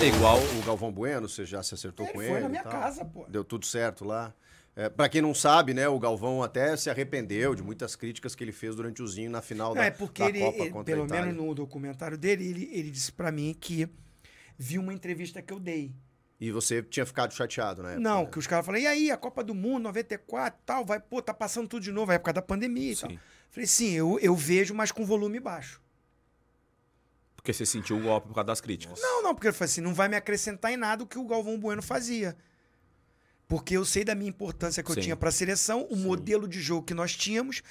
É igual o Galvão Bueno, você já se acertou com ele. Foi na minha casa, pô. Deu tudo certo lá. É, para quem não sabe, né, o Galvão até se arrependeu de muitas críticas que ele fez durante o Zinho na final não, é, da, é porque da ele, Copa ele, Pelo menos no documentário dele, ele, ele disse para mim que viu uma entrevista que eu dei. E você tinha ficado chateado, né? Não, que os caras falaram, e aí, a Copa do Mundo, 94 tal, vai, pô, tá passando tudo de novo, é por causa da pandemia e sim. tal. Falei, sim, eu, eu vejo, mas com volume baixo. Porque você sentiu o golpe por causa das críticas. Não, não, porque eu falei assim, não vai me acrescentar em nada o que o Galvão Bueno fazia. Porque eu sei da minha importância que eu Sim. tinha para a seleção, o Sim. modelo de jogo que nós tínhamos,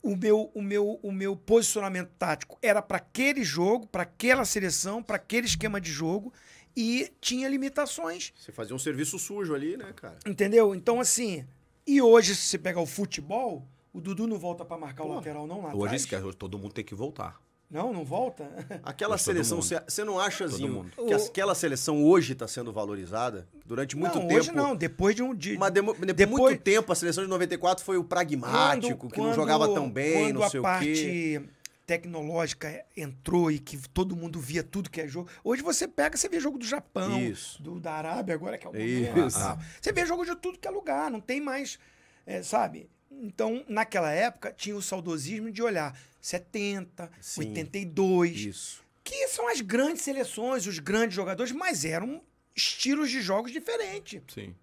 o meu, o meu, o meu posicionamento tático era para aquele jogo, para aquela seleção, para aquele esquema de jogo e tinha limitações. Você fazia um serviço sujo ali, né, cara? Entendeu? Então assim, e hoje se você pegar o futebol, o Dudu não volta para marcar Pô, o lateral não lá Hoje atrás. esquece, todo mundo tem que voltar. Não, não volta. Aquela Mas seleção, você não acha, Zinho, que aquela seleção hoje está sendo valorizada? Durante muito não, tempo. Hoje não, depois de um dia. Mas de, de, depois... muito tempo, a seleção de 94 foi o pragmático, quando, que quando, não jogava tão bem, não sei o quê. a parte tecnológica entrou e que todo mundo via tudo que é jogo. Hoje você pega, você vê jogo do Japão, Isso. do, da Arábia agora, que é o momento. Isso. Ah, você vê jogo de tudo que é lugar, não tem mais, é, sabe? Então, naquela época, tinha o saudosismo de olhar 70, Sim, 82. Isso. Que são as grandes seleções, os grandes jogadores, mas eram estilos de jogos diferentes. Sim.